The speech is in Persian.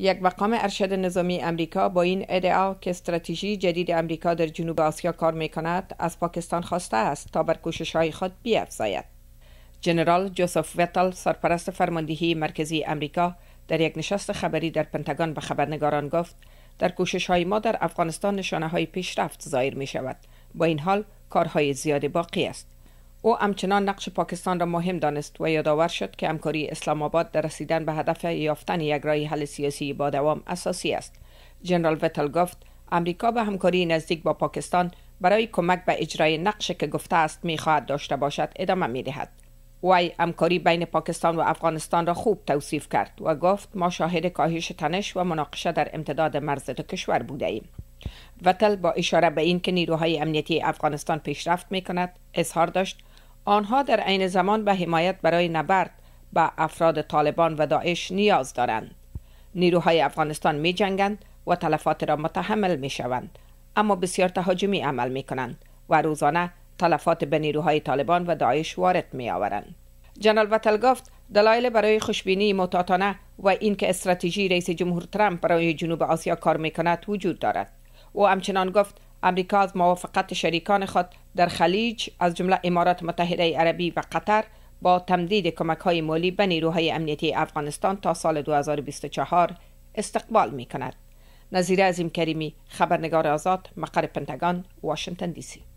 یک مقام ارشد نظامی امریکا با این ادعا که استراتژی جدید امریکا در جنوب آسیا کار می کند از پاکستان خواسته است تا بر کوشش های خود بیفزاید. جنرال جوزف وتل سرپرست فرماندهی مرکزی امریکا در یک نشست خبری در پنتگان به خبرنگاران گفت در کوشش های ما در افغانستان نشانه های پیشرفت ظاهر می شود با این حال کارهای زیاد باقی است او همچنان نقش پاکستان را مهم دانست و یادآور شد که همکاری اسلام آباد در رسیدن به هدف یافتن یک رای حل سیاسی با دوام اساسی است جنرال وتل گفت امریکا به همکاری نزدیک با پاکستان برای کمک به اجرای نقش که گفته است میخواهد داشته باشد ادامه می دهد. وی همکاری بین پاکستان و افغانستان را خوب توصیف کرد و گفت ما شاهد کاهش تنش و مناقشه در امتداد مرز دو کشور بوده ایم. وتل با اشاره به این نیروهای امنیتی افغانستان پیشرفت می کند اظهار داشت آنها در عین زمان به حمایت برای نبرد به افراد طالبان و داعش نیاز دارند نیروهای افغانستان می جنگند و تلفات را متحمل می شوند اما بسیار تهاجمی عمل می کنند و روزانه تلفات به نیروهای طالبان و داعش وارد می آورند جنرال وتل گفت دلایل برای خوشبینی متاتانه و اینکه استراتژی رئیس جمهور ترامپ برای جنوب آسیا کار می کند وجود دارد او همچنان گفت امریکا از موافقت شریکان خود در خلیج از جمله امارات متحده عربی و قطر با تمدید کمک های مالی به نیروهای امنیتی افغانستان تا سال 2024 استقبال می کند. نظیر عظیم کریمی خبرنگار آزاد مقر پنتگان واشنگتن دی سی